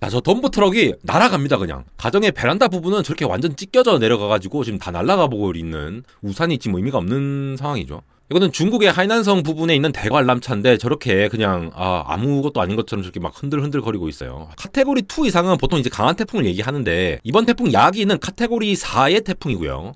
나저덤프 트럭이 날아갑니다 그냥 가정의 베란다 부분은 저렇게 완전 찢겨져 내려가가지고 지금 다 날아가 보고 있는 우산이 지금 의미가 없는 상황이죠 이거는 중국의 하이난성 부분에 있는 대관람차인데 저렇게 그냥 아, 아무것도 아닌 것처럼 저렇게 막 흔들흔들 거리고 있어요. 카테고리 2 이상은 보통 이제 강한 태풍을 얘기하는데 이번 태풍 야기는 카테고리 4의 태풍이고요.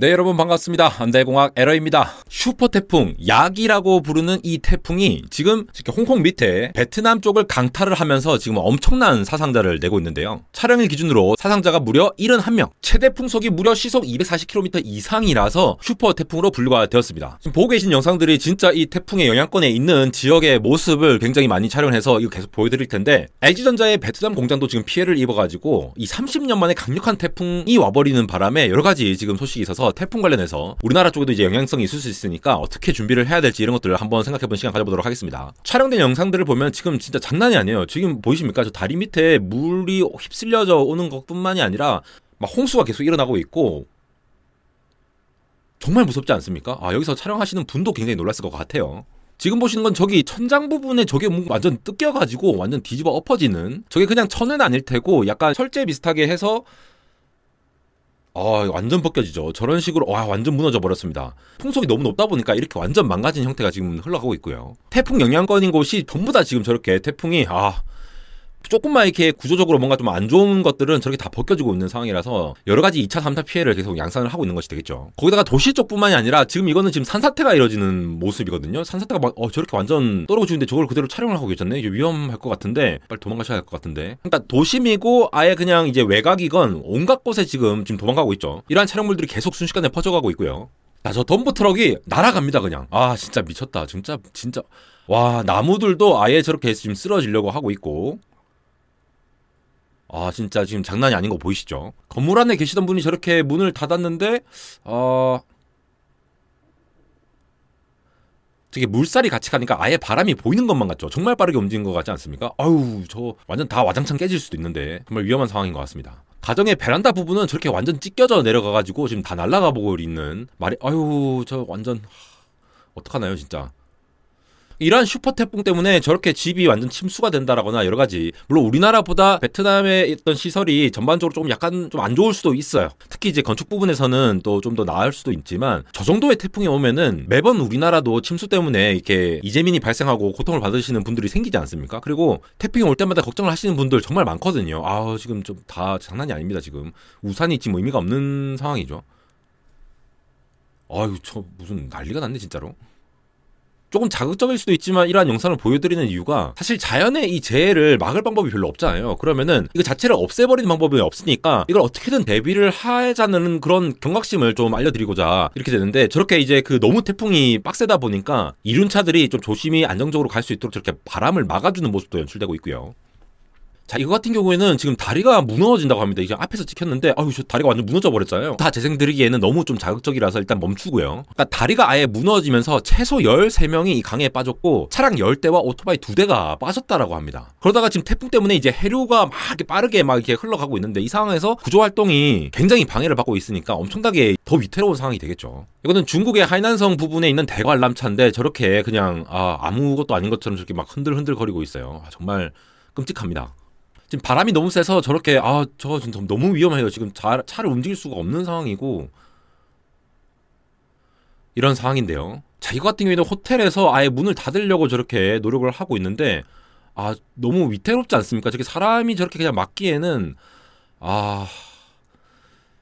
네 여러분 반갑습니다. 안대공학 에러입니다. 슈퍼 태풍 약이라고 부르는 이 태풍이 지금 홍콩 밑에 베트남 쪽을 강타를 하면서 지금 엄청난 사상자를 내고 있는데요. 촬영일 기준으로 사상자가 무려 71명 최대 풍속이 무려 시속 240km 이상이라서 슈퍼 태풍으로 분류가 되었습니다. 지금 보고 계신 영상들이 진짜 이 태풍의 영향권에 있는 지역의 모습을 굉장히 많이 촬영해서 이거 계속 보여드릴 텐데 LG전자의 베트남 공장도 지금 피해를 입어가지고 이 30년 만에 강력한 태풍이 와버리는 바람에 여러 가지 지금 소식이 있어서 태풍 관련해서 우리나라 쪽에도 이제 영향성이 있을 수 있으니까 어떻게 준비를 해야 될지 이런 것들을 한번 생각해보는 시간 가져보도록 하겠습니다. 촬영된 영상들을 보면 지금 진짜 장난이 아니에요. 지금 보이십니까? 저 다리 밑에 물이 휩쓸려져 오는 것뿐만이 아니라 막 홍수가 계속 일어나고 있고 정말 무섭지 않습니까? 아 여기서 촬영하시는 분도 굉장히 놀랐을 것 같아요. 지금 보시는 건 저기 천장 부분에 저게 뭐 완전 뜯겨가지고 완전 뒤집어 엎어지는 저게 그냥 천은 아닐 테고 약간 철제 비슷하게 해서 아, 완전 벗겨지죠. 저런 식으로 와, 완전 무너져 버렸습니다. 풍속이 너무 높다 보니까 이렇게 완전 망가진 형태가 지금 흘러가고 있고요. 태풍 영향권인 곳이 전부 다 지금 저렇게 태풍이 아, 조금만 이렇게 구조적으로 뭔가 좀 안 좋은 것들은 저렇게 다 벗겨지고 있는 상황이라서 여러 가지 2차, 3차 피해를 계속 양산을 하고 있는 것이 되겠죠. 거기다가 도시 쪽뿐만이 아니라 지금 이거는 지금 산사태가 이뤄지는 모습이거든요. 산사태가 막 어, 저렇게 완전 떨어지고 죽는데 저걸 그대로 촬영을 하고 계셨네. 이제 위험할 것 같은데 빨리 도망가셔야 할 것 같은데. 그러니까 도심이고 아예 그냥 이제 외곽이건 온갖 곳에 지금 지금 도망가고 있죠. 이러한 촬영물들이 계속 순식간에 퍼져가고 있고요. 나 저 덤보 트럭이 날아갑니다 그냥. 아 진짜 미쳤다. 진짜 진짜. 와 나무들도 아예 저렇게 지금 쓰러지려고 하고 있고 아 진짜 지금 장난이 아닌 거 보이시죠? 건물 안에 계시던 분이 저렇게 문을 닫았는데 어... 되게 물살이 같이 가니까 아예 바람이 보이는 것만 같죠. 정말 빠르게 움직인 것 같지 않습니까? 아유 저 완전 다 와장창 깨질 수도 있는데 정말 위험한 상황인 것 같습니다. 가정의 베란다 부분은 저렇게 완전 찢겨져 내려가가지고 지금 다날라가 보고 있는 말이 아유 저 완전 어떡하나요 진짜 이런 슈퍼 태풍 때문에 저렇게 집이 완전 침수가 된다라거나 여러 가지 물론 우리나라보다 베트남에 있던 시설이 전반적으로 조금 약간 좀 안 좋을 수도 있어요. 특히 이제 건축 부분에서는 또 좀 더 나을 수도 있지만 저 정도의 태풍이 오면은 매번 우리나라도 침수 때문에 이렇게 이재민이 발생하고 고통을 받으시는 분들이 생기지 않습니까? 그리고 태풍이 올 때마다 걱정을 하시는 분들 정말 많거든요. 아 지금 좀 다 장난이 아닙니다. 지금 우산이 있지 뭐 의미가 없는 상황이죠. 아유 저 무슨 난리가 났네 진짜로. 조금 자극적일 수도 있지만 이러한 영상을 보여드리는 이유가 사실 자연의 이 재해를 막을 방법이 별로 없잖아요. 그러면은 이거 자체를 없애버리는 방법이 없으니까 이걸 어떻게든 대비를 하자는 그런 경각심을 좀 알려드리고자 이렇게 되는데 저렇게 이제 그 너무 태풍이 빡세다 보니까 이륜차들이 좀 조심히 안정적으로 갈 수 있도록 저렇게 바람을 막아주는 모습도 연출되고 있고요. 자 이거 같은 경우에는 지금 다리가 무너진다고 합니다. 이게 앞에서 찍혔는데 아유 저 다리가 완전 무너져 버렸잖아요. 다 재생드리기에는 너무 좀 자극적이라서 일단 멈추고요. 그러니까 다리가 아예 무너지면서 최소 13명이 이 강에 빠졌고 차량 10대와 오토바이 2대가 빠졌다라고 합니다. 그러다가 지금 태풍 때문에 이제 해류가 막 이렇게 빠르게 막 이렇게 흘러가고 있는데 이 상황에서 구조 활동이 굉장히 방해를 받고 있으니까 엄청나게 더 위태로운 상황이 되겠죠. 이거는 중국의 하이난성 부분에 있는 대관람차인데 저렇게 그냥 아, 아무것도 아닌 것처럼 저렇게 막 흔들흔들거리고 있어요. 아, 정말 끔찍합니다. 지금 바람이 너무 세서 저렇게 아 저거 지금 너무 위험해요. 지금 자, 차를 움직일 수가 없는 상황이고 이런 상황인데요. 자기 같은 경우에는 호텔에서 아예 문을 닫으려고 저렇게 노력을 하고 있는데 아 너무 위태롭지 않습니까? 저렇게 사람이 저렇게 그냥 막기에는 아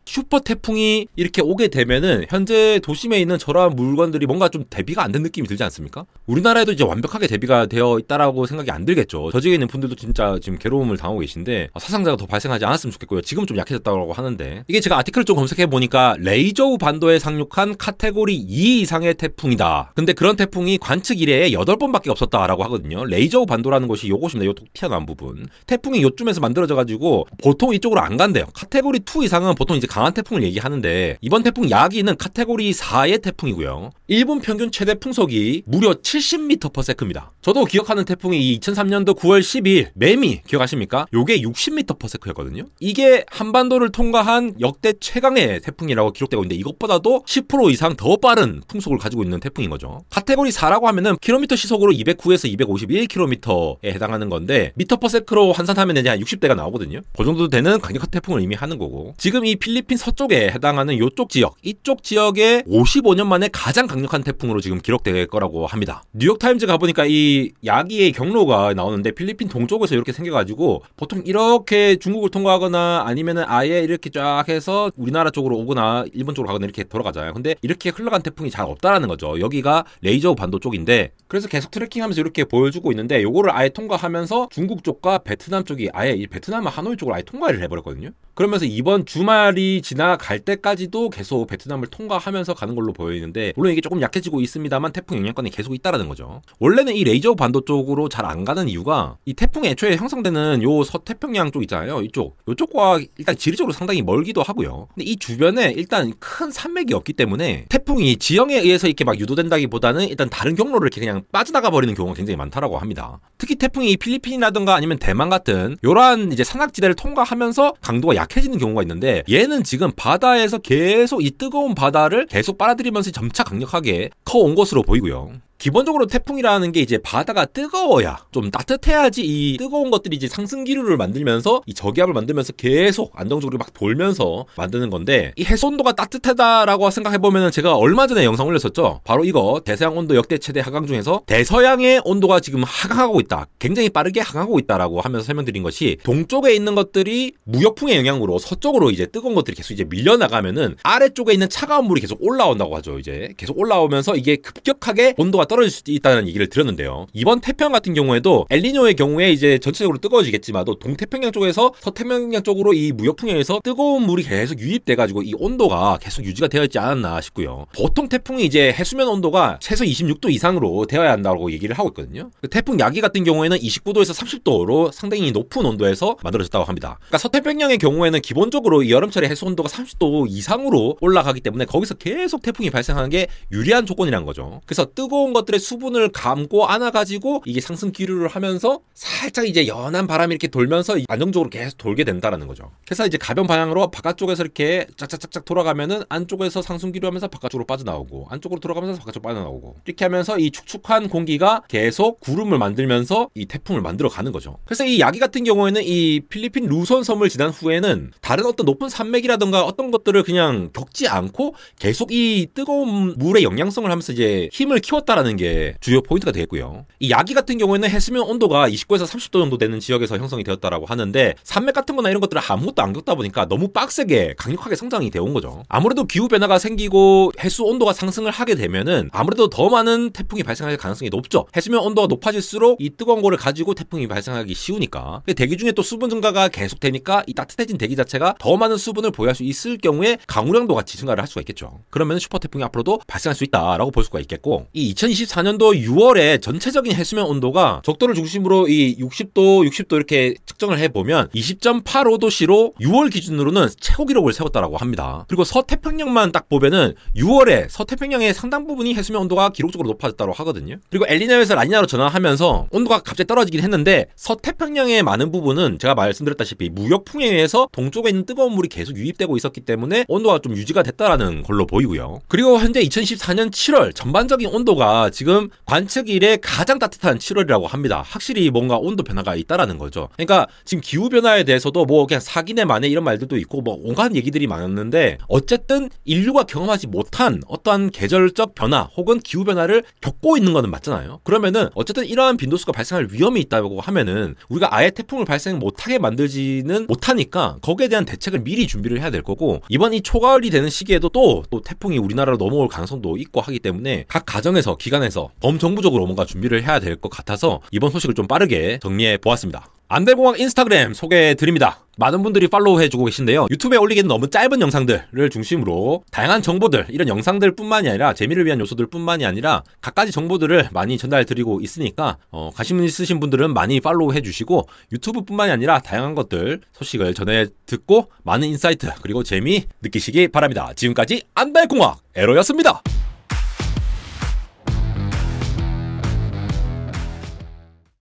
슈퍼 태풍이 이렇게 오게 되면은 현재 도심에 있는 저러한 물건들이 뭔가 좀 대비가 안 된 느낌이 들지 않습니까? 우리나라에도 이제 완벽하게 대비가 되어 있다라고 생각이 안 들겠죠. 저지에 있는 분들도 진짜 지금 괴로움을 당하고 계신데 아, 사상자가 더 발생하지 않았으면 좋겠고요. 지금 좀 약해졌다고 하는데 이게 제가 아티클을 좀 검색해 보니까 레이저우 반도에 상륙한 카테고리 2 이상의 태풍이다. 근데 그런 태풍이 관측 이래에 8번밖에 없었다라고 하거든요. 레이저우 반도라는 것이 요곳입니다요 튀어나온 부분. 태풍이 요쯤에서 만들어져 가지고 보통 이쪽으로 안 간대요. 카테고리 2 이상은 보통 이제 강한 태풍을 얘기하는데 이번 태풍 야기는 카테고리 4의 태풍이고요. 일본 평균 최대 풍속이 무려 70m/s입니다. 저도 기억하는 태풍이 2003년도 9월 12일 매미 기억하십니까? 요게 60m/s였거든요. 이게 한반도를 통과한 역대 최강의 태풍이라고 기록되고 있는데 이것보다도 10% 이상 더 빠른 풍속을 가지고 있는 태풍인 거죠. 카테고리 4라고 하면은 킬로미터 시속으로 209에서 251km에 해당하는 건데 미터 퍼세크로 환산하면 이제 한 60대가 나오거든요. 그 정도 되는 강력한 태풍을 의미하는 거고 지금 이필리 필리핀 서쪽에 해당하는 이쪽 지역, 이쪽 지역에 55년 만에 가장 강력한 태풍으로 지금 기록될 거라고 합니다. 뉴욕타임즈 가보니까 이 야기의 경로가 나오는데 필리핀 동쪽에서 이렇게 생겨가지고 보통 이렇게 중국을 통과하거나 아니면은 아예 이렇게 쫙 해서 우리나라 쪽으로 오거나 일본 쪽으로 가거나 이렇게 돌아가잖아요. 근데 이렇게 흘러간 태풍이 잘 없다라는 거죠. 여기가 레이저 반도 쪽인데 그래서 계속 트래킹하면서 이렇게 보여주고 있는데 요거를 아예 통과하면서 중국 쪽과 베트남 쪽이 아예 이 베트남과 하노이 쪽으로 아예 통과를 해버렸거든요. 그러면서 이번 주말이 지나갈 때까지도 계속 베트남을 통과하면서 가는 걸로 보이는데 물론 이게 조금 약해지고 있습니다만 태풍 영향권이 계속 있다라는 거죠. 원래는 이 레이저 반도 쪽으로 잘 안 가는 이유가 이 태풍이 애초에 형성되는 요 서태평양 쪽 있잖아요. 이쪽 요쪽과 일단 지리적으로 상당히 멀기도 하고요. 근데 이 주변에 일단 큰 산맥이 없기 때문에 태풍이 지형에 의해서 이렇게 막 유도된다기보다는 일단 다른 경로를 이렇게 그냥 빠져나가 버리는 경우가 굉장히 많다라고 합니다. 특히 태풍이 필리핀이라든가 아니면 대만 같은 요러한 이제 산악지대를 통과하면서 강도가 약 약해지는 경우가 있는데 얘는 지금 바다에서 계속 이 뜨거운 바다를 계속 빨아들이면서 점차 강력하게 커온 것으로 보이고요. 기본적으로 태풍이라는 게 이제 바다가 뜨거워야 좀 따뜻해야지 이 뜨거운 것들이 이제 상승 기류를 만들면서 이 저기압을 만들면서 계속 안정적으로 막 돌면서 만드는 건데 이 해수온도가 따뜻하다라고 생각해 보면은 제가 얼마 전에 영상 올렸었죠. 바로 이거 대서양 온도 역대 최대 하강 중에서 대서양의 온도가 지금 하강하고 있다. 굉장히 빠르게 하강하고 있다라고 하면서 설명드린 것이 동쪽에 있는 것들이 무역풍의 영향으로 서쪽으로 이제 뜨거운 것들이 계속 이제 밀려나가면은 아래쪽에 있는 차가운 물이 계속 올라온다고 하죠. 이제 계속 올라오면서 이게 급격하게 온도가 떨어 떨어질 수도 있다는 얘기를 들었는데요 이번 태평양 같은 경우에도 엘리뇨의 경우에 이제 전체적으로 뜨거워지겠지만 동태평양 쪽에서 서태평양 쪽으로 이 무역풍에서 뜨거운 물이 계속 유입돼가지고 이 온도가 계속 유지가 되어 있지 않았나 싶고요. 보통 태풍이 이제 해수면 온도가 최소 26도 이상으로 되어야 한다고 얘기를 하고 있거든요. 그 태풍 야기 같은 경우에는 29도에서 30도로 상당히 높은 온도에서 만들어졌다고 합니다. 그러니까 서태평양의 경우에는 기본적으로 여름철에 해수 온도가 30도 이상으로 올라가기 때문에 거기서 계속 태풍이 발생하는 게 유리한 조건이란 거죠. 그래서 뜨거운 것들의 수분을 감고 안아가지고 이게 상승 기류를 하면서 살짝 이제 연한 바람이 이렇게 돌면서 안정적으로 계속 돌게 된다라는 거죠. 그래서 이제 가변 방향으로 바깥쪽에서 이렇게 짝짝짝짝 돌아가면은 안쪽에서 상승 기류하면서 바깥쪽으로 빠져나오고 안쪽으로 돌아가면서 바깥쪽 빠져나오고 이렇게 하면서 이 축축한 공기가 계속 구름을 만들면서 이 태풍을 만들어 가는 거죠. 그래서 이 야기 같은 경우에는 이 필리핀 루손 섬을 지난 후에는 다른 어떤 높은 산맥이라든가 어떤 것들을 그냥 겪지 않고 계속 이 뜨거운 물의 영양성을 하면서 이제 힘을 키웠다라는 활용하는 게 주요 포인트가 되겠고요. 이 야기 같은 경우에는 해수면 온도가 29에서 30도 정도 되는 지역에서 형성이 되었다라고 하는데 산맥 같은 거나 이런 것들을 아무것도 안 겪다 보니까 너무 빡세게 강력하게 성장이 되온 어 거죠. 아무래도 기후 변화가 생기고 해수 온도가 상승을 하게 되면은 아무래도 더 많은 태풍이 발생할 가능성이 높죠. 해수면 온도가 높아질수록 이 뜨거운 거를 가지고 태풍이 발생하기 쉬우니까 대기 중에 또 수분 증가가 계속 되니까 이 따뜻해진 대기 자체가 더 많은 수분을 보유할 수 있을 경우에 강우량도 같이 증가를 할 수가 있겠죠. 그러면 슈퍼 태풍이 앞으로도 발생할 수 있다라고 볼 수가 있겠고 이 2024년도 6월에 전체적인 해수면 온도가 적도를 중심으로 이 60도, 60도 이렇게 측정을 해보면 20.85도씨로 6월 기준으로는 최고 기록을 세웠다라고 합니다. 그리고 서태평양만 딱 보면은 6월에 서태평양의 상당 부분이 해수면 온도가 기록적으로 높아졌다고 하거든요. 그리고 엘리나에서 라니나로 전환하면서 온도가 갑자기 떨어지긴 했는데 서태평양의 많은 부분은 제가 말씀드렸다시피 무역풍에 의해서 동쪽에 있는 뜨거운 물이 계속 유입되고 있었기 때문에 온도가 좀 유지가 됐다라는 걸로 보이고요. 그리고 현재 2014년 7월 전반적인 온도가 지금 관측 이래 가장 따뜻한 7월이라고 합니다. 확실히 뭔가 온도 변화가 있다라는 거죠. 그러니까 지금 기후 변화에 대해서도 뭐 그냥 사기네 만에 이런 말들도 있고 뭐 온갖 얘기들이 많았는데 어쨌든 인류가 경험하지 못한 어떠한 계절적 변화 혹은 기후 변화를 겪고 있는 거는 맞잖아요. 그러면은 어쨌든 이러한 빈도수가 발생할 위험이 있다고 하면은 우리가 아예 태풍을 발생 못하게 만들지는 못하니까 거기에 대한 대책을 미리 준비를 해야 될 거고 이번 이 초가을이 되는 시기에도 또 또 태풍이 우리나라로 넘어올 가능성도 있고 하기 때문에 각 가정에서 기가 기간에서 범정부적으로 뭔가 준비를 해야 될 것 같아서 이번 소식을 좀 빠르게 정리해 보았습니다. 안대공학 인스타그램 소개해 드립니다. 많은 분들이 팔로우 해주고 계신데요. 유튜브에 올리기는 너무 짧은 영상들을 중심으로 다양한 정보들, 이런 영상들 뿐만이 아니라 재미를 위한 요소들 뿐만이 아니라 각가지 정보들을 많이 전달 드리고 있으니까 어, 관심 있으신 분들은 많이 팔로우 해주시고 유튜브 뿐만이 아니라 다양한 것들 소식을 전해 듣고 많은 인사이트 그리고 재미 느끼시기 바랍니다. 지금까지 안달공학 에로였습니다.